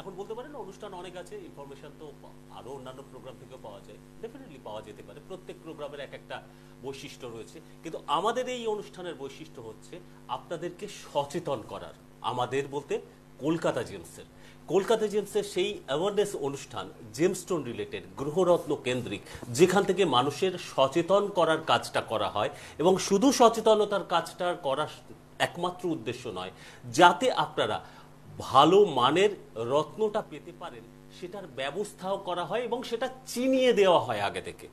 এখন বলতে পারেন অনুষ্ঠান অনেক আছে ইনফরমেশন তো আরও অন্যান্য প্রোগ্রাম থেকেও পাওয়া যায় ডেফিনেটলি পাওয়া যেতে পারে প্রত্যেক প্রোগ্রামের এক একটা বৈশিষ্ট্য রয়েছে কিন্তু আমাদের এই অনুষ্ঠানের বৈশিষ্ট্য হচ্ছে আপনাদেরকে সচেতন করার আমাদের বলতে কলকাতা জেমসের কলকাতা জেমসের সেই অ্যাওয়ারনেস অনুষ্ঠান জেমস্টোন রিলেটেড গ্রহরত্ন কেন্দ্রিক যেখান থেকে মানুষের সচেতন করার কাজটা করা হয় এবং শুধু সচেতনতার কাজটা করার একমাত্র উদ্দেশ্য নয় যাতে আপনারা ভালো মানের রত্নটা পেতে পারেন সেটার ব্যবস্থাও করা হয় এবং সেটা চিনিয়ে দেওয়া হয় আগে থেকে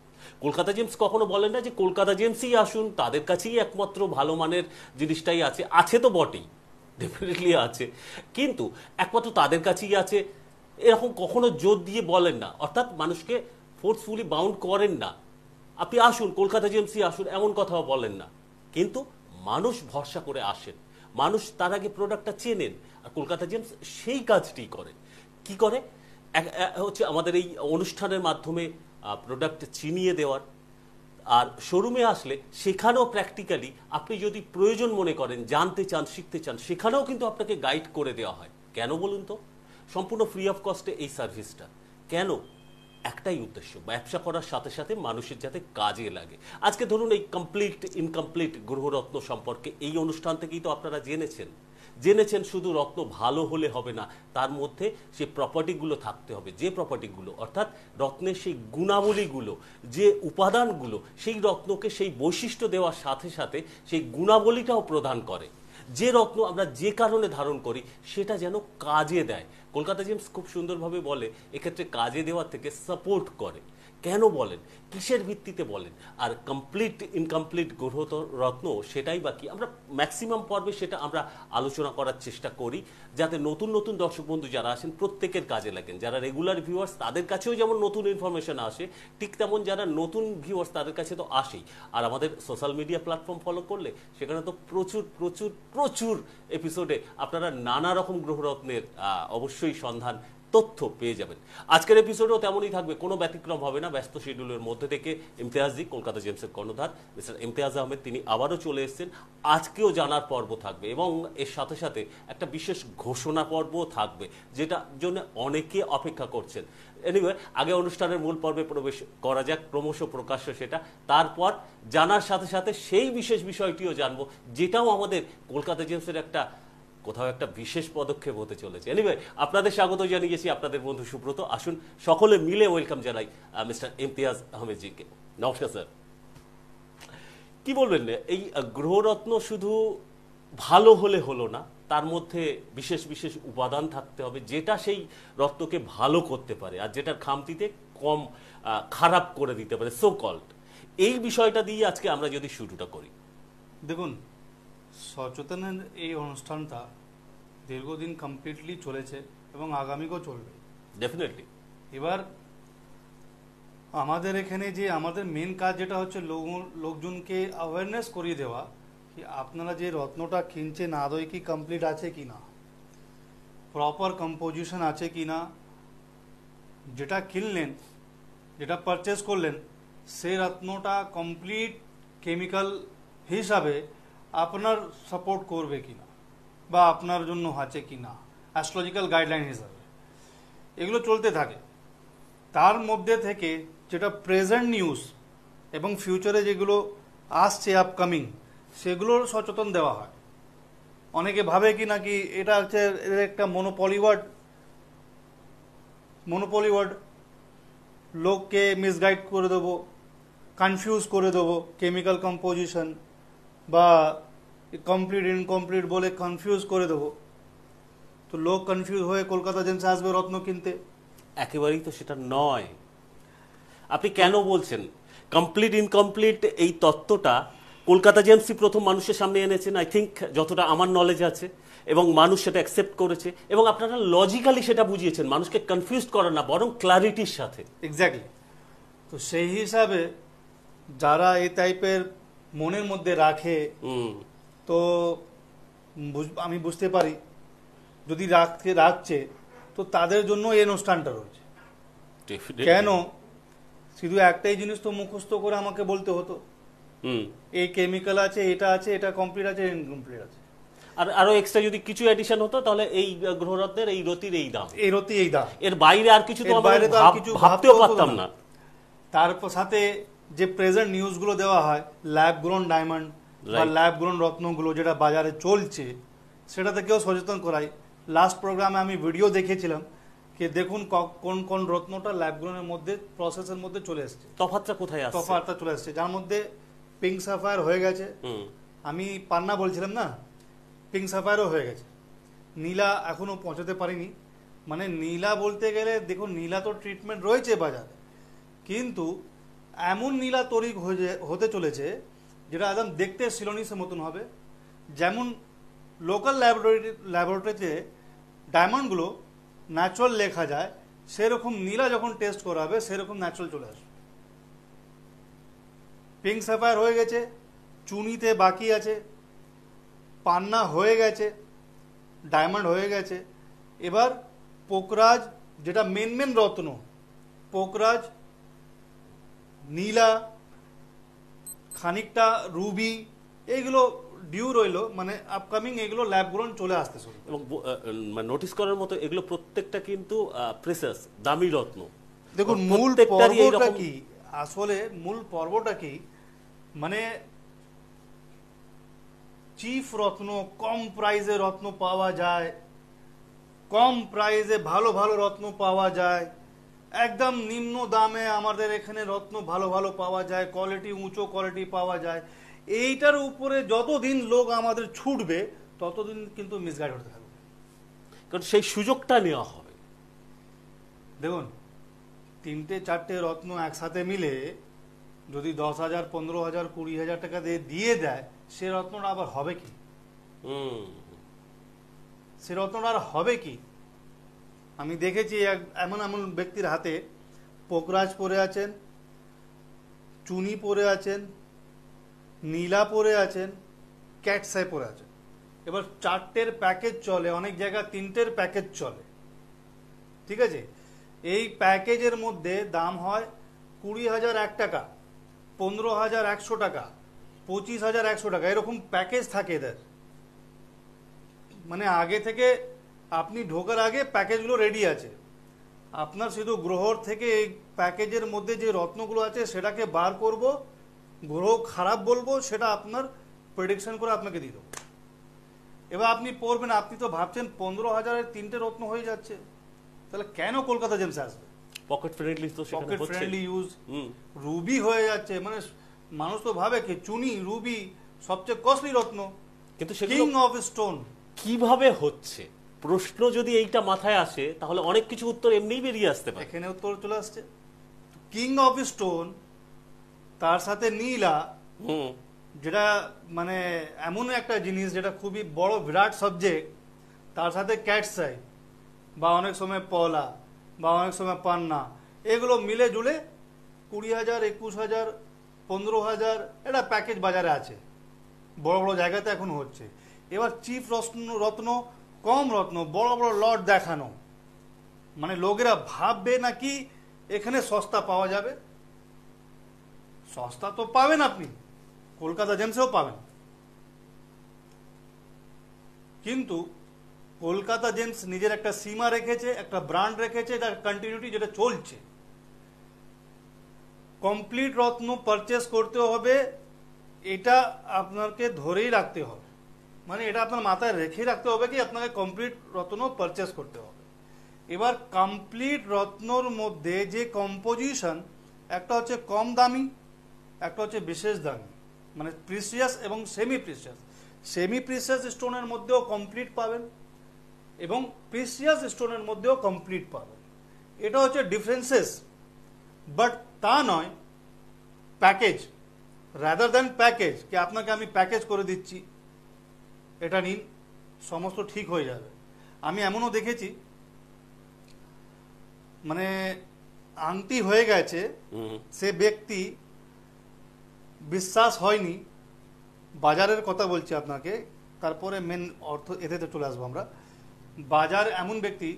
কলকাতা জেমস কখনো বলেন না যে কলকাতা জেমসই আসুন তাদের কাছেই একমাত্র ভালো মানের জিনিসটাই আছে আছে তো বটেই ডেফিনেটলি আছে কিন্তু একমাত্র তাদের কাছেই আছে এরকম কখনো জোর দিয়ে বলেন না অর্থাৎ মানুষকে ফোর্সফুলি বাউন্ড করেন না আপনি আসুন কলকাতা জেমসি আসুন এমন কথাও বলেন না কিন্তু মানুষ ভরসা করে আসেন মানুষ তার আগে প্রোডাক্টটা চেনেন আর কলকাতা জেমস সেই কাজটি করে কি করে হচ্ছে আমাদের এই অনুষ্ঠানের মাধ্যমে প্রোডাক্ট চিনিয়ে দেওয়ার আর শোরুমে আসলে সেখানেও প্র্যাকটিক্যালি আপনি যদি প্রয়োজন মনে করেন জানতে চান শিখতে চান সেখানেও কিন্তু আপনাকে গাইড করে দেওয়া হয় কেন বলুন তো সম্পূর্ণ ফ্রি অফ কস্টে এই সার্ভিসটা কেন একটাই উদ্দেশ্য ব্যবসা করার সাথে সাথে মানুষের যাতে কাজে লাগে আজকে ধরুন এই কমপ্লিট ইনকমপ্লিট গ্রহরত্ন সম্পর্কে এই অনুষ্ঠান থেকেই তো আপনারা জেনেছেন জেনেছেন শুধু রত্ন ভালো হলে হবে না তার মধ্যে সে প্রপার্টিগুলো থাকতে হবে যে প্রপার্টিগুলো অর্থাৎ রত্নের সেই গুণাবলীগুলো যে উপাদানগুলো সেই রত্নকে সেই বৈশিষ্ট্য দেওয়ার সাথে সাথে সেই গুণাবলীটাও প্রদান করে যে রত্ন আমরা যে কারণে ধারণ করি সেটা যেন কাজে দেয় কলকাতা জেমস খুব সুন্দরভাবে বলে এক্ষেত্রে কাজে দেওয়ার থেকে সাপোর্ট করে কেন বলেন কিসের ভিত্তিতে বলেন আর কমপ্লিট ইনকমপ্লিট গ্রহত রত্ন সেটাই বাকি আমরা ম্যাক্সিমাম পর্বে সেটা আমরা আলোচনা করার চেষ্টা করি যাতে নতুন নতুন দর্শক বন্ধু যারা আসেন প্রত্যেকের কাজে লাগেন যারা রেগুলার ভিউয়ার্স তাদের কাছেও যেমন নতুন ইনফরমেশন আসে ঠিক তেমন যারা নতুন ভিউয়ার্স তাদের কাছে তো আসেই আর আমাদের সোশ্যাল মিডিয়া প্ল্যাটফর্ম ফলো করলে সেখানে তো প্রচুর প্রচুর প্রচুর এপিসোডে আপনারা নানা রকম গ্রহরত্নের অবশ্যই সন্ধান তথ্য পেয়ে যাবেন আজকের এপিসোডও তেমনই থাকবে কোনো ব্যতিক্রম হবে না ব্যস্ত শিডিউলের মধ্যে থেকে ইমতিয়াজ দি কলকাতা জেমসের কর্ণধার মিস্টার ইমতিয়াজ আহমেদ তিনি আবারও চলে এসছেন আজকেও জানার পর্ব থাকবে এবং এর সাথে সাথে একটা বিশেষ ঘোষণা পর্বও থাকবে যেটা জন্য অনেকে অপেক্ষা করছেন এনিওয়ে আগে অনুষ্ঠানের মূল পর্বে প্রবেশ করা যাক ক্রমশ প্রকাশ্য সেটা তারপর জানার সাথে সাথে সেই বিশেষ বিষয়টিও জানবো যেটাও আমাদের কলকাতা জেমসের একটা কোথাও একটা বিশেষ পদক্ষেপ হতে চলেছে এনিওয়ে আপনাদের স্বাগত জানিয়েছি আপনাদের বন্ধু সুব্রত আসুন সকলে মিলে ওয়েলকাম জানাই মিস্টার ইমতিয়াজ আহমেদজিকে নমস্কার স্যার কি বলবেন এই গ্রহরত্ন শুধু ভালো হলে হলো না তার মধ্যে বিশেষ বিশেষ উপাদান থাকতে হবে যেটা সেই রত্নকে ভালো করতে পারে আর যেটার খামতিতে কম খারাপ করে দিতে পারে সো কল্ড এই বিষয়টা দিয়ে আজকে আমরা যদি শুরুটা করি দেখুন সচেতনের এই অনুষ্ঠানটা দীর্ঘদিন কমপ্লিটলি চলেছে এবং আগামীকেও চলবে ডেফিনেটলি এবার আমাদের এখানে যে আমাদের মেন কাজ যেটা হচ্ছে লোকজনকে অ্যাওয়ারনেস করিয়ে দেওয়া কি আপনারা যে রত্নটা না আদৌ কি কমপ্লিট আছে কি না প্রপার কম্পোজিশন আছে কি না যেটা কিনলেন যেটা পারচেস করলেন সেই রত্নটা কমপ্লিট কেমিক্যাল হিসাবে আপনার সাপোর্ট করবে কিনা বা আপনার জন্য আছে কি না অ্যাস্ট্রোলজিক্যাল গাইডলাইন হিসাবে এগুলো চলতে থাকে তার মধ্যে থেকে যেটা প্রেজেন্ট নিউজ এবং ফিউচারে যেগুলো আসছে আপকামিং সেগুলোর সচেতন দেওয়া হয় অনেকে ভাবে কি না কি এটা হচ্ছে এদের একটা মনোপলিওয়ার্ড মনোপলিওয়ার্ড লোককে মিসগাইড করে দেবো কনফিউজ করে দেবো কেমিক্যাল কম্পোজিশন বা কমপ্লিট ইনকমপ্লিট বলে কনফিউজ করে দেবো তো লোক কনফিউজ হয়ে কলকাতা জেমসে আসবে রত্ন কিনতে একেবারেই তো সেটা নয় আপনি কেন বলছেন কমপ্লিট ইনকমপ্লিট এই তত্ত্বটা কলকাতা জেমসই প্রথম মানুষের সামনে এনেছেন আই থিঙ্ক যতটা আমার নলেজ আছে এবং মানুষ সেটা অ্যাকসেপ্ট করেছে এবং আপনারা লজিক্যালি সেটা বুঝিয়েছেন মানুষকে কনফিউজ করে না বরং ক্লারিটির সাথে এক্স্যাক্টলি তো সেই হিসাবে যারা এই টাইপের মনের মধ্যে রাখে তো আমি বুঝতে পারি যদি রাখতে রাখছে তো তাদের জন্য এই অনুষ্ঠানটা রয়েছে কেন শুধু একটাই জিনিস তো মুখস্থ করে আমাকে বলতে হতো এই কেমিক্যাল আছে এটা আছে এটা কমপ্লিট আছে ইনকমপ্লিট আছে আর আরো এক্সট্রা যদি কিছু এডিশন হতো তাহলে এই গ্রহরত্নের এই রতির এই দাম এই রতি এই দাম এর বাইরে আর কিছু তো বাইরে তো কিছু ভাবতেও পারতাম না তারপর সাথে যে প্রেজেন্ট নিউজগুলো দেওয়া হয় ল্যাব গ্রোন ডায়মন্ড বা ল্যাব গ্রোন রত্নগুলো যেটা বাজারে চলছে সেটা থেকেও সচেতন করাই লাস্ট প্রোগ্রামে আমি ভিডিও দেখেছিলাম কি দেখুন কোন কোন রত্নটা ল্যাব গ্রোনের মধ্যে প্রসেসের মধ্যে চলে এসছে তফাতটা কোথায় আসছে তফাতটা চলে এসছে যার মধ্যে পিঙ্ক সাফায়ার হয়ে গেছে আমি পান্না বলছিলাম না পিঙ্ক সাফায়ারও হয়ে গেছে নীলা এখনো পৌঁছাতে পারিনি মানে নীলা বলতে গেলে দেখুন নীলা তো ট্রিটমেন্ট রয়েছে বাজার কিন্তু এমন নীলা তরি হতে চলেছে যেটা একদম দেখতে সিলোনিসের মতন হবে যেমন লোকাল ল্যাবরেটরি ল্যাবরেটরিতে ডায়মন্ডগুলো ন্যাচুরাল লেখা যায় সেরকম নীলা যখন টেস্ট করা হবে সেরকম ন্যাচুরাল চলে আসবে পিঙ্ক সাফায়ার হয়ে গেছে চুনিতে বাকি আছে পান্না হয়ে গেছে ডায়মন্ড হয়ে গেছে এবার পোকরাজ যেটা মেন মেন রত্ন পোকরাজ নীলা খানিকটা রুবি এইগুলো ডিউ রইল মানে আপকামিং এগুলো ল্যাব গ্রোন চলে আসতে শুরু এবং মানে নোটিস করার মতো এগুলো প্রত্যেকটা কিন্তু প্রেসাস দামি রত্ন দেখুন মূল পর্বটা কি আসলে মূল পর্বটা কি মানে চিফ রত্ন কম প্রাইজে রত্ন পাওয়া যায় কম প্রাইজে ভালো ভালো রত্ন পাওয়া যায় একদম নিম্ন দামে আমাদের এখানে রত্ন ভালো ভালো পাওয়া যায় কোয়ালিটি উঁচু কোয়ালিটি পাওয়া যায় এইটার উপরে যতদিন লোক আমাদের ছুটবে ততদিন কিন্তু মিসগাইড হতে থাকবে কারণ সেই সুযোগটা নেওয়া হবে দেখুন তিনটে চারটে রত্ন একসাথে মিলে যদি দশ হাজার পনেরো হাজার কুড়ি হাজার টাকা দিয়ে দিয়ে দেয় সে রত্নটা আবার হবে কি সে রত্নটা আর হবে কি আমি দেখেছি এক এমন এমন ব্যক্তির হাতে পোকরাজ পরে আছেন চুনি পরে আছেন নীলা পরে আছেন ক্যাটসাই পরে আছেন এবার চারটের প্যাকেজ চলে অনেক জায়গায় তিনটের প্যাকেজ চলে ঠিক আছে এই প্যাকেজের মধ্যে দাম হয় কুড়ি হাজার এক টাকা পনেরো হাজার একশো টাকা পঁচিশ হাজার একশো টাকা এরকম প্যাকেজ থাকে এদের মানে আগে থেকে আপনি ঢোকার আগে প্যাকেজগুলো রেডি আছে আপনার শুধু গ্রহর থেকে এই প্যাকেজের মধ্যে যে রত্নগুলো আছে সেটাকে বার করব গ্রহ খারাপ বলবো সেটা আপনার প্রেডিকশন করে আপনাকে দিয়ে দেবো এবার আপনি পড়বেন আপনি তো ভাবছেন পনেরো হাজারের তিনটে রত্ন হয়ে যাচ্ছে তাহলে কেন কলকাতা জেমস আসবে পকেট ফ্রেন্ডলি তো পকেট ফ্রেন্ডলি ইউজ রুবি হয়ে যাচ্ছে মানে মানুষ তো ভাবে কি চুনি রুবি সবচেয়ে কস্টলি রত্ন কিন্তু কিং অফ স্টোন কিভাবে হচ্ছে প্রশ্ন যদি এইটা মাথায় আসে তাহলে অনেক কিছু উত্তর এমনিই বেরিয়ে আসতে পারে এখানে উত্তর চলে আসছে কিং অফ স্টোন তার সাথে নীলা হুম যেটা মানে এমন একটা জিনিস যেটা খুবই বড় বিরাট সাবজেক্ট তার সাথে ক্যাটসাই বা অনেক সময় পলা বা অনেক সময় পান্না এগুলো মিলে জুলে কুড়ি হাজার একুশ হাজার পনেরো হাজার এটা প্যাকেজ বাজারে আছে বড় বড় জায়গাতে এখন হচ্ছে এবার চিফ রত্ন রত্ন কম রত্ন বড় বড় লট দেখানো মানে লোকেরা ভাববে নাকি এখানে সস্তা পাওয়া যাবে সস্তা তো পাবেন আপনি কলকাতা জেমসেও পাবেন কিন্তু কলকাতা জেমস নিজের একটা সীমা রেখেছে একটা ব্রান্ড রেখেছে তার কন্টিনিউটি যেটা চলছে কমপ্লিট রত্ন পারচেস করতে হবে এটা আপনাকে ধরেই রাখতে হবে মানে এটা আপনার মাথায় রেখে রাখতে হবে কি আপনাকে কমপ্লিট রত্ন পারচেস করতে হবে এবার কমপ্লিট রত্নর মধ্যে যে কম্পোজিশন একটা হচ্ছে কম দামি একটা হচ্ছে বিশেষ দামি মানে প্রিসিয়াস এবং সেমি প্রিসিয়াস সেমি প্রিসিয়াস স্টোনের মধ্যেও কমপ্লিট পাবেন এবং প্রিসিয়াস স্টোনের মধ্যেও কমপ্লিট পাবেন এটা হচ্ছে ডিফারেন্সেস বাট তা নয় প্যাকেজ রাদার দ্যান প্যাকেজ কি আপনাকে আমি প্যাকেজ করে দিচ্ছি এটা নিন সমস্ত ঠিক হয়ে যাবে আমি এমনও দেখেছি মানে আংটি হয়ে গেছে সে ব্যক্তি বিশ্বাস হয়নি বাজারের কথা বলছি আপনাকে তারপরে মেন অর্থ এতে চলে আসবো আমরা বাজার এমন ব্যক্তি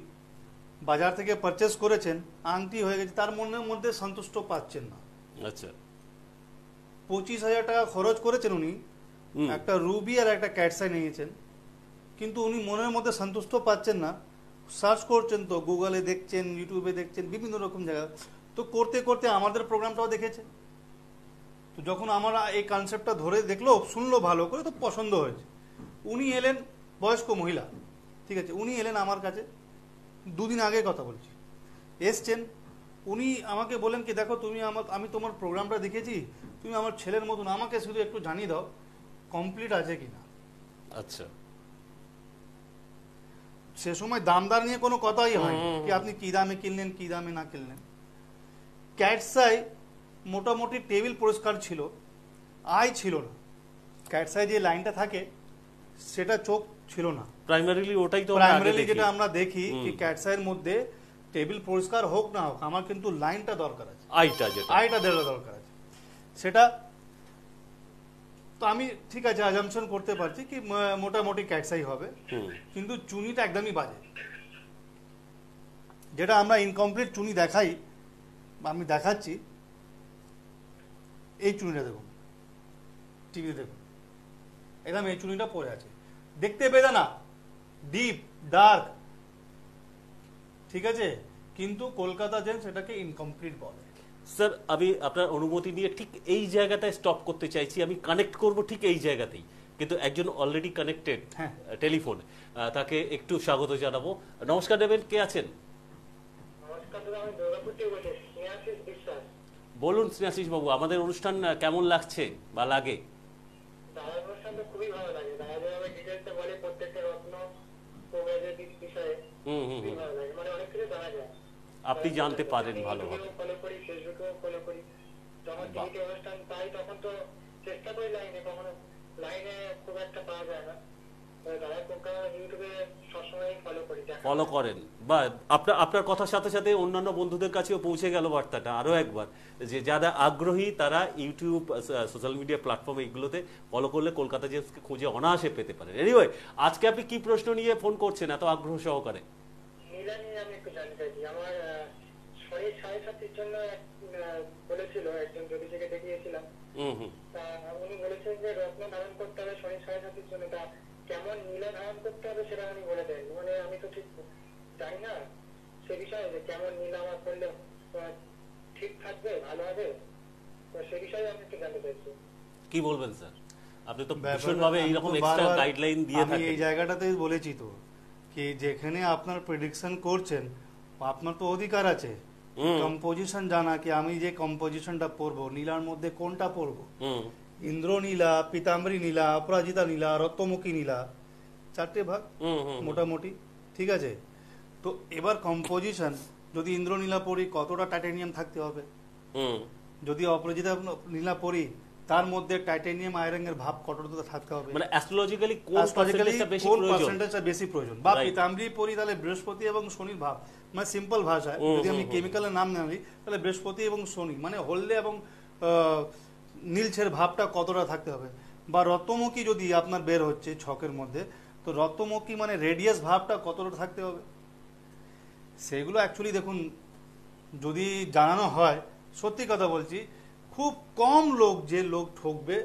বাজার থেকে পারচেস করেছেন আংটি হয়ে গেছে তার মনের মধ্যে সন্তুষ্ট পাচ্ছেন না আচ্ছা পঁচিশ হাজার টাকা খরচ করেছেন উনি একটা রুবি আর একটা ক্যাটসাই নিয়েছেন কিন্তু উনি মনের মধ্যে সন্তুষ্ট পাচ্ছেন না সার্চ করছেন তো গুগলে দেখছেন ইউটিউবে দেখছেন বিভিন্ন রকম জায়গা তো করতে করতে আমাদের প্রোগ্রামটাও দেখেছে তো যখন আমরা এই কনসেপ্টটা ধরে দেখলো শুনলো ভালো করে তো পছন্দ হয়েছে উনি এলেন বয়স্ক মহিলা ঠিক আছে উনি এলেন আমার কাছে দুদিন আগে কথা বলছি এসছেন উনি আমাকে বলেন কি দেখো তুমি আমার আমি তোমার প্রোগ্রামটা দেখেছি তুমি আমার ছেলের মতন আমাকে শুধু একটু জানিয়ে দাও কমপ্লিট আছে কিনা আচ্ছা সে সময় দামদার নিয়ে কোনো কথাই হয় কি আপনি কি দামে কিনলেন কি দামে না কিনলেন ক্যাটসাই মোটামুটি টেবিল পরিষ্কার ছিল আয় ছিল না ক্যাটসাই যে লাইনটা থাকে সেটা চোখ ছিল না প্রাইমারিলি ওটাই তো প্রাইমারিলি যেটা আমরা দেখি কি ক্যাটসাইয়ের মধ্যে টেবিল পরিষ্কার হোক না হোক আমার কিন্তু লাইনটা দরকার আছে আইটা যেটা আইটা দেওয়া দরকার আছে সেটা আমি ঠিক আছে আজামশন করতে পারছি কি মোটামুটি ক্যাটসাই হবে কিন্তু চুনিটা একদমই বাজে যেটা আমরা ইনকমপ্লিট চুনি দেখাই আমি দেখাচ্ছি এই চুনিটা দেখুন টিভিতে দেখুন একদম এই চুনিটা পড়ে আছে দেখতে পেয়ে না ডিপ ডার্ক ঠিক আছে কিন্তু কলকাতা যেন সেটাকে ইনকমপ্লিট বলে স্যার আমি আপনার অনুমতি নিয়ে ঠিক এই জায়গাটায় স্টপ করতে চাইছি আমি কানেক্ট করব ঠিক এই জায়গাতেই কিন্তু একজন অলরেডি কানেক্টেড টেলিফোন তাকে একটু স্বাগত জানাবো নমস্কার দেবেন কে আছেন বলুন স্নেহাশিস বাবু আমাদের অনুষ্ঠান কেমন লাগছে বা লাগে হুম হুম হুম আপনি জানতে পারেন ভালোভাবে ফলো করেন বা আপনার আপনার কথার সাথে সাথে অন্যান্য বন্ধুদের কাছেও পৌঁছে গেল বার্তাটা আরও একবার যে যারা আগ্রহী তারা ইউটিউব সোশ্যাল মিডিয়া প্ল্যাটফর্ম এইগুলোতে ফলো করলে কলকাতা যে খুঁজে অনায়াসে পেতে পারেন এনিওয়ে আজকে আপনি কি প্রশ্ন নিয়ে ফোন করছেন এত আগ্রহ সহকারে আমার এই ছয় সাতটির জন্য বলেছিল একজন জ্যোতিষীকে দেখিয়েছিলাম উনি বলেছেন যে রত্ন ধারণ করতে হবে শনি ছয় সাতটির জন্য তা কেমন নীল ধারণ করতে হবে সেটা উনি বলে দেন মানে আমি তো ঠিক জানি না সে বিষয়ে যে কেমন নীল আমার করলে ঠিক থাকবে ভালো হবে তো সে বিষয়ে আমি একটু জানতে চাইছি কি বলবেন স্যার এই জায়গাটাতেই বলেছি তো কি যেখানে আপনার প্রেডিকশন করছেন আপনার তো অধিকার আছে কম্পোজিশন জানা কি আমি যে কম্পোজিশনটা পড়বো নীলার মধ্যে কোনটা পড়বো ইন্দ্র নীলা পিতাম্বরী নীলা অপরাজিতা নীলা রত্তমুখী নীলা চারটে ভাগ মোটামুটি ঠিক আছে তো এবার কম্পোজিশন যদি ইন্দ্র নীলা পড়ি কতটা টাইটেনিয়াম থাকতে হবে যদি অপরাজিতা নীলা পড়ি তার মধ্যে টাইটেনিয়াম আয়রন এর ভাব কতটা থাকতে হবে মানে অ্যাস্ট্রোলজিক্যালি কোন পার্সেন্টেজটা বেশি প্রয়োজন বা পিতাম্বরী পড়ি তাহলে বৃহস্পতি এবং শনির ভাব মানে সিম্পল ভাষায় যদি আমি কেমিক্যালের নাম না নিই তাহলে বৃহস্পতি এবং শনি মানে হলদে এবং নীলছের ভাবটা কতটা থাকতে হবে বা রত্নমুখী যদি আপনার বের হচ্ছে ছকের মধ্যে তো রত্নমুখী মানে রেডিয়াস ভাবটা কতটা থাকতে হবে সেগুলো অ্যাকচুয়ালি দেখুন যদি জানানো হয় সত্যি কথা বলছি খুব কম লোক যে লোক ঠকবে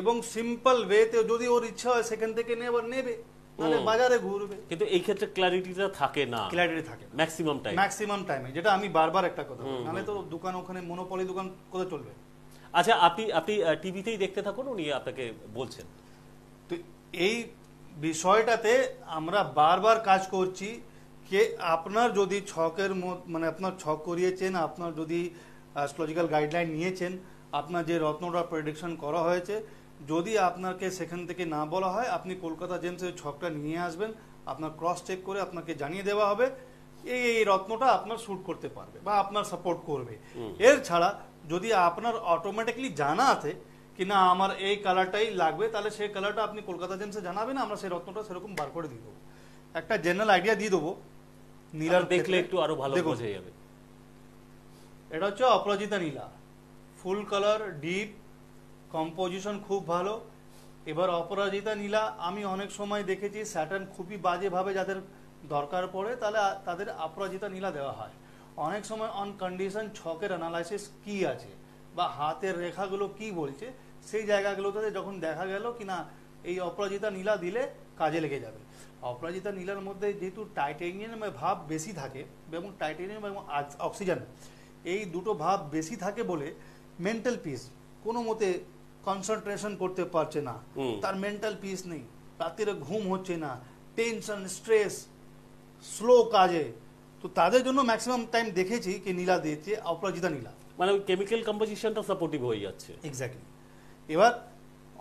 এবং সিম্পল ওয়েতে যদি ওর ইচ্ছা হয় সেখান থেকে নেবার নেবে তাহলে বাজারে ঘুরবে কিন্তু এই ক্ষেত্রে ক্ল্যারিটিটা থাকে না ক্ল্যারিটি থাকে ম্যাক্সিমাম টাইম ম্যাক্সিমাম টাইমে যেটা আমি বারবার একটা কথা বলি তো দোকান ওখানে মনোপলি দোকান চলবে আচ্ছা আপনি আপনি টিভিতেই দেখতে থাকুন উনি আপনাকে বলছেন তো এই বিষয়টাতে আমরা বারবার কাজ করছি যে আপনার যদি ছকের মানে আপনার ছক করিয়েছেন আপনার যদি অ্যাস্ট্রোলজিক্যাল গাইডলাইন নিয়েছেন আপনার যে রত্নটা প্রেডিকশন করা হয়েছে যদি আপনাকে সেখান থেকে না বলা হয় আপনি কলকাতা জেমসের ছকটা নিয়ে আসবেন আপনার ক্রস চেক করে আপনাকে জানিয়ে দেওয়া হবে এই এই রত্নটা আপনার শ্যুট করতে পারবে বা আপনার সাপোর্ট করবে এর ছাড়া যদি আপনার অটোমেটিকলি জানা আছে কি না আমার এই কালারটাই লাগবে তাহলে সেই কালারটা আপনি কলকাতা জেমসে জানাবেন আমরা সেই রত্নটা সেরকম বার করে দিয়ে দেবো একটা জেনারেল আইডিয়া দিয়ে দেবো নীলার দেখলে একটু আরো ভালো বোঝা যাবে এটা হচ্ছে অপরাজিতা নীলা ফুল কালার ডিপ কম্পোজিশন খুব ভালো এবার অপরাজিতা নীলা আমি অনেক সময় দেখেছি স্যাটার্ন খুবই বাজেভাবে যাদের দরকার পড়ে তাহলে তাদের অপরাজিতা নীলা দেওয়া হয় অনেক সময় অন কন্ডিশন ছকের অ্যানালাইসিস কি আছে বা হাতের রেখাগুলো কি বলছে সেই জায়গাগুলোতে যখন দেখা গেল কি না এই অপরাজিতা নীলা দিলে কাজে লেগে যাবে অপরাজিতা নীলার মধ্যে যেহেতু টাইটেনিয়ামের ভাব বেশি থাকে এবং টাইটেনিয়াম এবং অক্সিজেন এই দুটো ভাব বেশি থাকে বলে মেন্টাল পিস কোনো মতে কনসেন্ট্রেশন করতে পারছে না তার মেন্টাল পিস নেই রাতের ঘুম হচ্ছে না টেনশন স্ট্রেস স্লো কাজে তো তাদের জন্য ম্যাক্সিমাম টাইম দেখেছি কি নীলা দিয়েছে অপরাজিতা নীলা মানে কেমিক্যাল কম্পোজিশনটা সাপোর্টিভ হয়ে যাচ্ছে এক্স্যাক্টলি এবার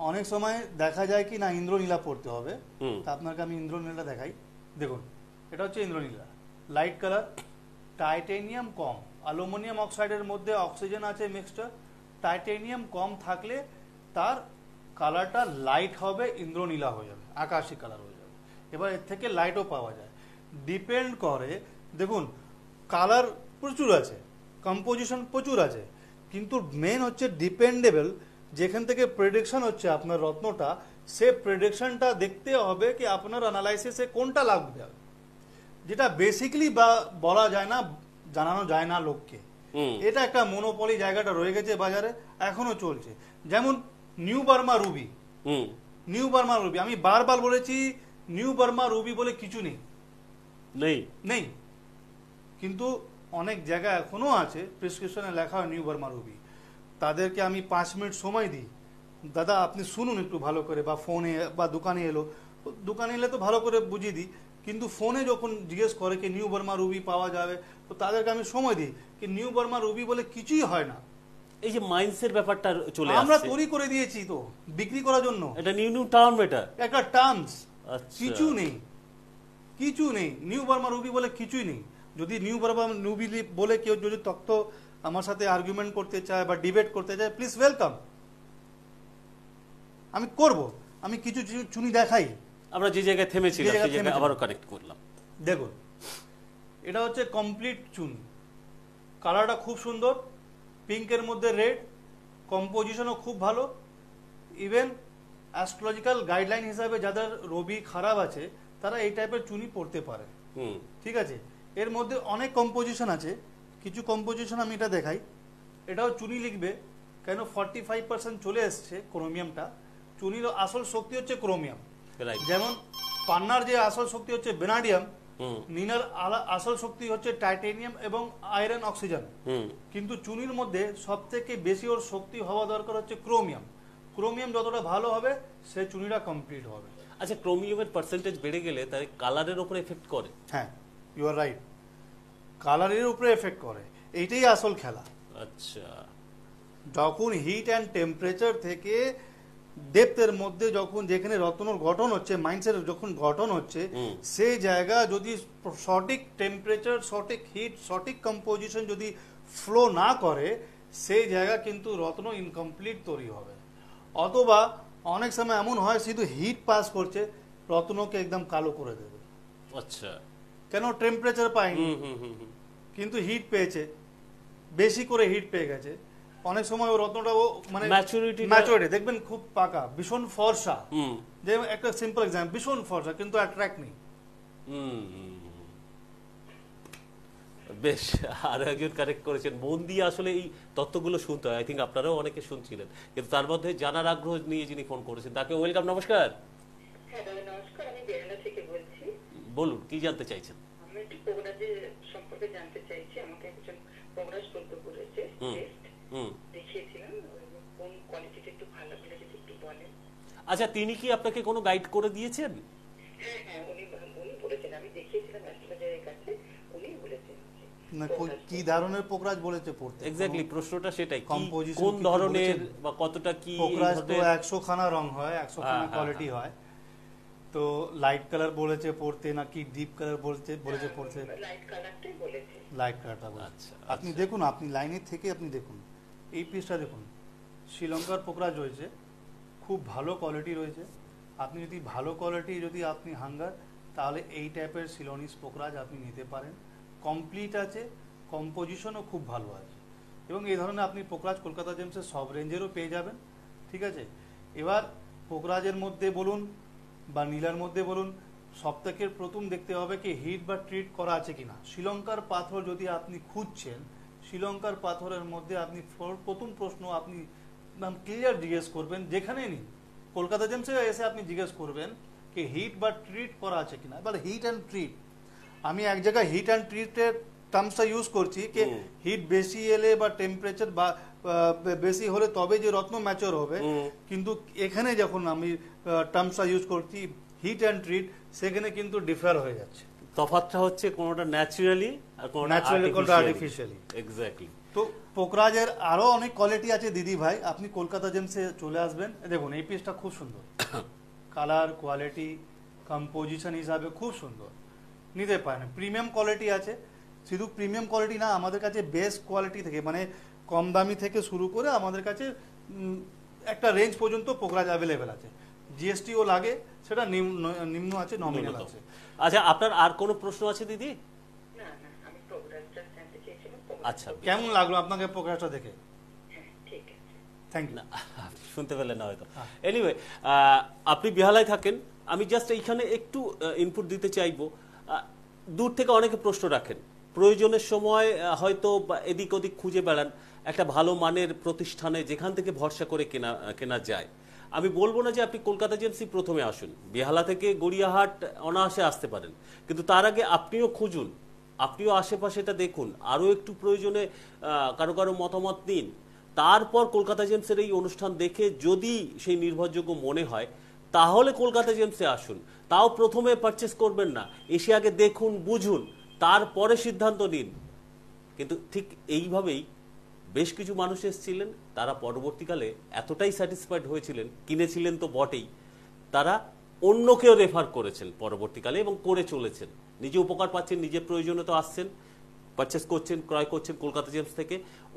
অনেক সময় দেখা যায় কি না ইন্দ্রনীলা পড়তে হবে তা আপনাকে আমি ইন্দ্রনীলা দেখাই দেখুন এটা হচ্ছে ইন্দ্রনীলা লাইট কালার টাইটেনিয়াম কম অ্যালুমিনিয়াম অক্সাইডের মধ্যে অক্সিজেন আছে মিক্সচার টাইটেনিয়াম কম থাকলে তার কালারটা লাইট হবে ইন্দ্রনীলা হয়ে যাবে আকাশি কালার হয়ে যাবে এবার এর থেকে লাইটও পাওয়া যায় ডিপেন্ড করে দেখুন কালার প্রচুর আছে কম্পোজিশন প্রচুর আছে কিন্তু মেন হচ্ছে ডিপেন্ডেবল যেখান থেকে প্রেডিকশন হচ্ছে আপনার রত্নটা সে প্রেডিকশনটা দেখতে হবে কি আপনার অ্যানালাইসিসে কোনটা লাগবে যেটা বা বলা যায় না জানানো যায় না লোককে এটা একটা মনোপলি জায়গাটা রয়ে গেছে বাজারে এখনো চলছে যেমন new Burma ruby new Burma ruby আমি বারবার বলেছি নিউ বার্মা রুবি বলে কিছু নেই নেই নেই কিন্তু অনেক জায়গা এখনও আছে প্রেসক্রিপশনে লেখা হয় নিউ বার্মা রুবি তাদেরকে আমি পাঁচ মিনিট সময় দিই দাদা আপনি শুনুন একটু ভালো করে বা ফোনে বা দোকানে এলো দোকানে এলে তো ভালো করে বুঝিয়ে দিই কিন্তু ফোনে যখন জিজ্ঞেস করে কি নিউ বার্মা রুবি পাওয়া যাবে তো তাদেরকে আমি সময় দিই কি নিউ বার্মা রুবি বলে কিছুই হয় না এই যে মাইন্ডসের ব্যাপারটা চলে আমরা তৈরি করে দিয়েছি তো বিক্রি করার জন্য এটা নিউ নিউ টার্ম এটা একটা টার্মস আচ্ছা। কিছু নেই কিছু নেই নিউ বার্মা রুবি বলে কিছুই নেই যদি নিউ বার্মা রুবি বলে কেউ যদি তক্ত আমার সাথে আর্গুমেন্ট করতে চায় বা ডিবেট করতে চায় প্লিজ ওয়েলকাম আমি করব আমি কিছু চুনি দেখাই আমরা যে জায়গায় থেমেছিলাম সেই জায়গায় আবারও কানেক্ট করলাম দেখুন এটা হচ্ছে কমপ্লিট চুন কালারটা খুব সুন্দর পিঙ্কের মধ্যে রেড কম্পোজিশনও খুব ভালো ইভেন অ্যাস্ট্রোলজিক্যাল গাইডলাইন হিসাবে যাদের রবি খারাপ আছে তারা এই টাইপের চুনি পড়তে পারে ঠিক আছে এর মধ্যে অনেক কম্পোজিশন আছে কিছু কম্পোজিশন আমি এটা দেখাই এটাও চুনি লিখবে কেন ফর্টি ফাইভ পার্সেন্ট চলে এসছে ক্রোমিয়ামটা চুনির আসল শক্তি হচ্ছে ক্রোমিয়াম যেমন পান্নার যে আসল শক্তি হচ্ছে বেনাডিয়াম নিনার আসল শক্তি হচ্ছে টাইটেনিয়াম এবং আয়রন অক্সিজেন কিন্তু চুনির মধ্যে সব থেকে বেশি ওর শক্তি হওয়া দরকার হচ্ছে ক্রোমিয়াম ক্রোমিয়াম যতটা ভালো হবে সে চুনিটা কমপ্লিট হবে আচ্ছা ক্রোমিয়ামের পার্সেন্টেজ বেড়ে গেলে তার কালারের উপরে এফেক্ট করে হ্যাঁ ইউ আর রাইট কালারের উপরে এফেক্ট করে এইটাই আসল খেলা আচ্ছা যখন হিট অ্যান্ড টেম্পারেচার থেকে ডেপথের মধ্যে যখন যেখানে রত্নর গঠন হচ্ছে মাইন্ডসেটের যখন গঠন হচ্ছে সেই জায়গা যদি সঠিক টেম্পারেচার সঠিক হিট সঠিক কম্পোজিশন যদি ফ্লো না করে সেই জায়গা কিন্তু রত্ন ইনকমপ্লিট তৈরি হবে অথবা অনেক সময় এমন হয় শুধু হিট পাস করছে রত্নকে একদম কালো করে দেবে আচ্ছা কেন টেম্পারেচার পায়নি কিন্তু হিট পেয়েছে বেশি করে হিট পেয়ে গেছে অনেক সময় রত্নটা ও মানে ম্যাচুরিটি ম্যাচুরিটি দেখবেন খুব পাকা ভীষণ ফর্সা যে একটা সিম্পল এক্সাম ভীষণ ফর্সা কিন্তু অ্যাট্রাক্ট নেই বেশ আর একজন কারেক্ট করেছেন মন দিয়ে আসলে এই তত্ত্বগুলো শুনতে হয় আই থিঙ্ক আপনারাও অনেকে শুনছিলেন কিন্তু তার মধ্যে জানার আগ্রহ নিয়ে যিনি ফোন করেছেন তাকে ওয়েলকাম নমস্কার হ্যাঁ, বলুন কি জানতে চাইছেন আমি একটু সম্পর্কে জানতে চাইছি আমাকে একজন করেছে দেখিয়েছিলেন আচ্ছা তিনি কি আপনাকে কোনো গাইড করে দিয়েছেন হ্যাঁ, হ্যাঁ, না কি ধরনের পোকরাজ বলেছে পড়তে এক্স্যাক্টলি প্রশ্নটা সেটাই কোন ধরনের বা কতটা কি পোকরাজ তো 100 খানা রং হয় 100 খানা কোয়ালিটি হয় তো লাইট কালার বলেছে পড়তে নাকি ডিপ কালার বলেছে হ্যাঁ, বলেছে পড়তে লাইট কালারটাই বলেছে লাইট কালারটা আচ্ছা আপনি আচ্ছা। দেখুন আপনি লাইনে থেকে আপনি দেখুন এই পিসটা দেখুন শ্রীলঙ্কার পোকরাজ রয়েছে খুব ভালো কোয়ালিটি রয়েছে আপনি যদি ভালো কোয়ালিটি যদি আপনি হাঙ্গার তাহলে এই টাইপের সিলোনিস পোকরাজ আপনি নিতে পারেন কমপ্লিট আছে কম্পোজিশনও খুব ভালো আছে এবং এই ধরনের আপনি পোকরাজ কলকাতা জেমসের সব রেঞ্জেরও পেয়ে যাবেন ঠিক আছে এবার পোকরাজের মধ্যে বলুন বা নীলার মধ্যে বলুন সপ্তাহের প্রথম দেখতে হবে কি হিট বা ট্রিট করা আছে কিনা শ্রীলঙ্কার পাথর যদি আপনি খুঁজছেন শ্রীলঙ্কার পাথরের মধ্যে আপনি প্রথম প্রশ্ন আপনি ক্লিয়ার জিজ্ঞেস করবেন যেখানে নেই কলকাতা জেমসে এসে আপনি জিজ্ঞেস করবেন কি হিট বা ট্রিট করা আছে কিনা এবার হিট অ্যান্ড ট্রিট আমি এক জায়গায় হিট অ্যান্ড ট্রিটের টার্মসটা ইউজ করছি কি হিট বেশি এলে বা টেম্পারেচার বা বেশি হলে তবে যে রত্ন ম্যাচর হবে কিন্তু এখানে যখন আমি টার্মসটা ইউজ করছি হিট অ্যান্ড ট্রিট সেখানে কিন্তু ডিফার হয়ে যাচ্ছে তফাতটা হচ্ছে কোনোটা ন্যাচুরালি তো পোকরাজের আরো অনেক কোয়ালিটি আছে দিদি ভাই আপনি কলকাতা জেমসে চলে আসবেন দেখুন এই পিসটা খুব সুন্দর কালার কোয়ালিটি কম্পোজিশন হিসাবে খুব সুন্দর নিতে পারেন প্রিমিয়াম কোয়ালিটি আছে শুধু প্রিমিয়াম কোয়ালিটি না আমাদের কাছে বেস্ট কোয়ালিটি থেকে মানে কম দামি থেকে শুরু করে আমাদের কাছে একটা রেঞ্জ পর্যন্ত পোকরাজ অ্যাভেলেবেল আছে জিএসটিও লাগে সেটা নিম্ন আছে নমিনাল আছে আচ্ছা আপনার আর কোনো প্রশ্ন আছে দিদি আচ্ছা কেমন লাগলো আপনাকে প্রকাশটা দেখে থ্যাংক ইউ শুনতে পেলেন না হয়তো এনিওয়ে আপনি বিহালায় থাকেন আমি জাস্ট এইখানে একটু ইনপুট দিতে চাইবো দূর থেকে অনেকে প্রশ্ন রাখেন প্রয়োজনের সময় হয়তো এদিক ওদিক খুঁজে বেড়ান একটা ভালো মানের প্রতিষ্ঠানে যেখান থেকে ভরসা করে কেনা কেনা যায় আমি বলবো না যে আপনি কলকাতা এজেন্সি প্রথমে আসুন বেহালা থেকে গড়িয়াহাট অনায়াসে আসতে পারেন কিন্তু তার আগে আপনিও খুঁজুন আপনিও আশেপাশেটা দেখুন আরও একটু প্রয়োজনে কারো কারো মতামত নিন তারপর কলকাতা জেমসের এই অনুষ্ঠান দেখে যদি সেই নির্ভরযোগ্য মনে হয় তাহলে কলকাতা জেমসে আসুন তাও প্রথমে পারচেস করবেন না এসে আগে দেখুন বুঝুন তারপরে সিদ্ধান্ত নিন কিন্তু ঠিক এইভাবেই বেশ কিছু মানুষ এসেছিলেন তারা পরবর্তীকালে এতটাই স্যাটিসফাইড হয়েছিলেন কিনেছিলেন তো বটেই তারা অন্যকেও রেফার করেছেন পরবর্তীকালে এবং করে চলেছেন নিজে উপকার পাচ্ছেন নিজে প্রয়োজনে তো আসছেন পারচেস করছেন ক্রয় করছেন কলকাতা জেমস থেকে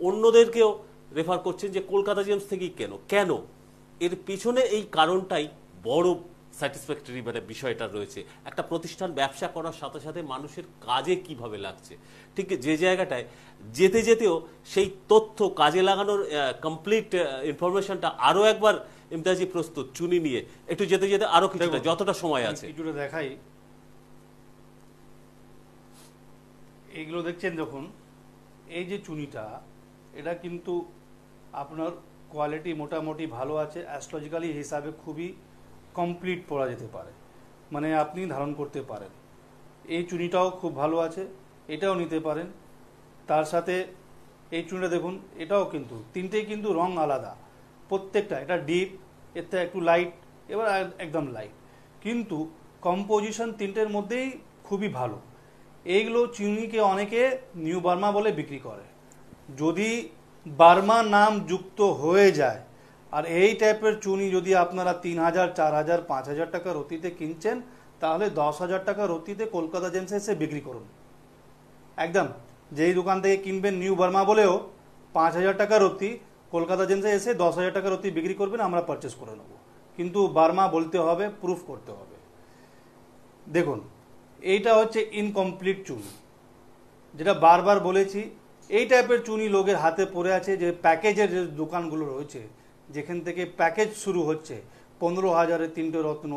অন্যদেরকেও রেফার করছেন যে কলকাতা জেমস থেকেই কেন কেন এর পিছনে এই কারণটাই বড় স্যাটিসফ্যাক্টরি মানে বিষয়টা রয়েছে একটা প্রতিষ্ঠান ব্যবসা করার সাথে সাথে মানুষের কাজে কিভাবে লাগছে ঠিক যে জায়গাটায় যেতে যেতেও সেই তথ্য কাজে লাগানোর কমপ্লিট ইনফরমেশনটা আরও একবার ইমতাজি প্রস্তুত চুনি নিয়ে একটু যেতে যেতে আরও কিছুটা যতটা সময় আছে কিছুটা দেখাই এইগুলো দেখছেন দেখুন এই যে চুনিটা এটা কিন্তু আপনার কোয়ালিটি মোটামুটি ভালো আছে অ্যাস্ট্রোলজিক্যালি হিসাবে খুবই কমপ্লিট পড়া যেতে পারে মানে আপনি ধারণ করতে পারেন এই চুনিটাও খুব ভালো আছে এটাও নিতে পারেন তার সাথে এই চুনিটা দেখুন এটাও কিন্তু তিনটেই কিন্তু রং আলাদা প্রত্যেকটা এটা ডিপ এতে একটু লাইট এবার একদম লাইট কিন্তু কম্পোজিশন তিনটের মধ্যেই খুবই ভালো এইগুলো চিনিকে অনেকে নিউ বার্মা বলে বিক্রি করে যদি বার্মা নাম যুক্ত হয়ে যায় আর এই টাইপের চুনি যদি আপনারা তিন হাজার চার হাজার পাঁচ হাজার টাকা রতিতে কিনছেন তাহলে দশ হাজার টাকা রতিতে কলকাতা জেন্সে এসে বিক্রি করুন একদম যেই দোকান থেকে কিনবেন নিউ বার্মা বলেও পাঁচ হাজার টাকা রতি কলকাতা জেন্সে এসে দশ হাজার টাকা রতি বিক্রি করবেন আমরা পারচেস করে নেব কিন্তু বার্মা বলতে হবে প্রুফ করতে হবে দেখুন এইটা হচ্ছে ইনকমপ্লিট চুন যেটা বারবার বলেছি এই টাইপের চুনি লোকের হাতে পড়ে আছে যে প্যাকেজের যে দোকানগুলো রয়েছে যেখান থেকে প্যাকেজ শুরু হচ্ছে পনেরো হাজারে তিনটে রত্ন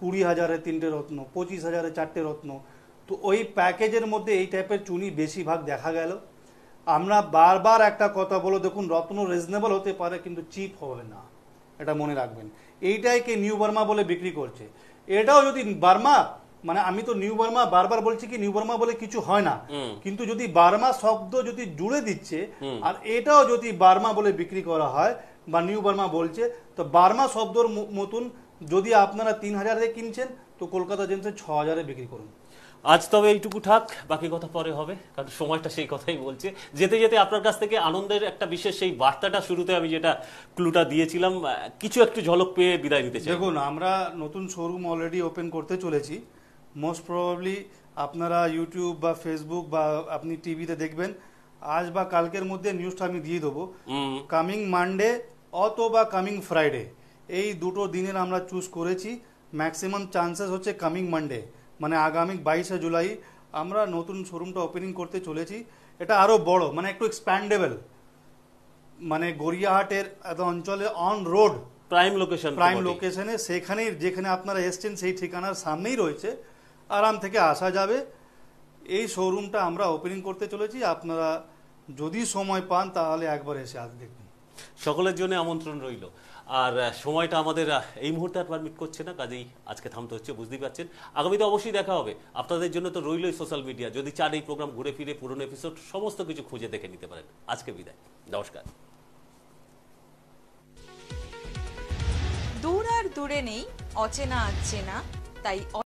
কুড়ি হাজারে তিনটে রত্ন পঁচিশ হাজারে চারটে রত্ন তো ওই প্যাকেজের মধ্যে এই টাইপের চুনি বেশিরভাগ দেখা গেল আমরা বারবার একটা কথা বলো দেখুন রত্ন রিজনেবল হতে পারে কিন্তু চিপ হবে না এটা মনে রাখবেন এইটাই কে নিউ বার্মা বলে বিক্রি করছে এটাও যদি বার্মা মানে আমি তো নিউ বার্মা বারবার বলছি কি নিউ বার্মা বলে কিছু হয় না কিন্তু যদি বার্মা শব্দ যদি জুড়ে দিচ্ছে আর এটাও যদি বার্মা বলে বিক্রি করা হয় বা নিউ বার্মা বলছে তো বার্মা শব্দর মতন যদি আপনারা তিন হাজারে কিনছেন তো কলকাতা জেমসে ছ হাজারে বিক্রি করুন আজ তবে এইটুকু থাক বাকি কথা পরে হবে কারণ সময়টা সেই কথাই বলছে যেতে যেতে আপনার কাছ থেকে আনন্দের একটা বিশেষ সেই বার্তাটা শুরুতে আমি যেটা ক্লুটা দিয়েছিলাম কিছু একটু ঝলক পেয়ে বিদায় নিতে চাই দেখুন আমরা নতুন শোরুম অলরেডি ওপেন করতে চলেছি মোস্ট প্রবাবলি আপনারা ইউটিউব বা ফেসবুক বা আপনি টিভিতে দেখবেন আজ বা কালকের মধ্যে নিউজটা আমি দিয়ে দেবো কামিং মানডে অথবা কামিং ফ্রাইডে এই দুটো দিনের আমরা চুজ করেছি ম্যাক্সিমাম চান্সেস হচ্ছে কামিং মানডে মানে আগামী বাইশে জুলাই আমরা নতুন শোরুমটা ওপেনিং করতে চলেছি এটা আরও বড় মানে একটু এক্সপ্যান্ডেবল মানে গড়িয়াহাটের অঞ্চলে on road prime location prime লোকেশনে সেখানেই যেখানে আপনারা এসছেন সেই ঠিকানার সামনেই রয়েছে আরাম থেকে আসা যাবে এই শোরুমটা আমরা ওপেনিং করতে চলেছি আপনারা যদি সময় পান তাহলে একবার এসে আজ দেখুন সকলের জন্য আমন্ত্রণ রইল আর সময়টা আমাদের এই মুহূর্তে আর পারমিট করছে না কাজেই আজকে থামতে হচ্ছে বুঝতেই পারছেন আগামীতে অবশ্যই দেখা হবে আপনাদের জন্য তো রইলই সোশ্যাল মিডিয়া যদি চান এই প্রোগ্রাম ঘুরে ফিরে পুরনো এপিসোড সমস্ত কিছু খুঁজে দেখে নিতে পারেন আজকে বিদায় নমস্কার দূর আর দূরে নেই অচেনা চেনা তাই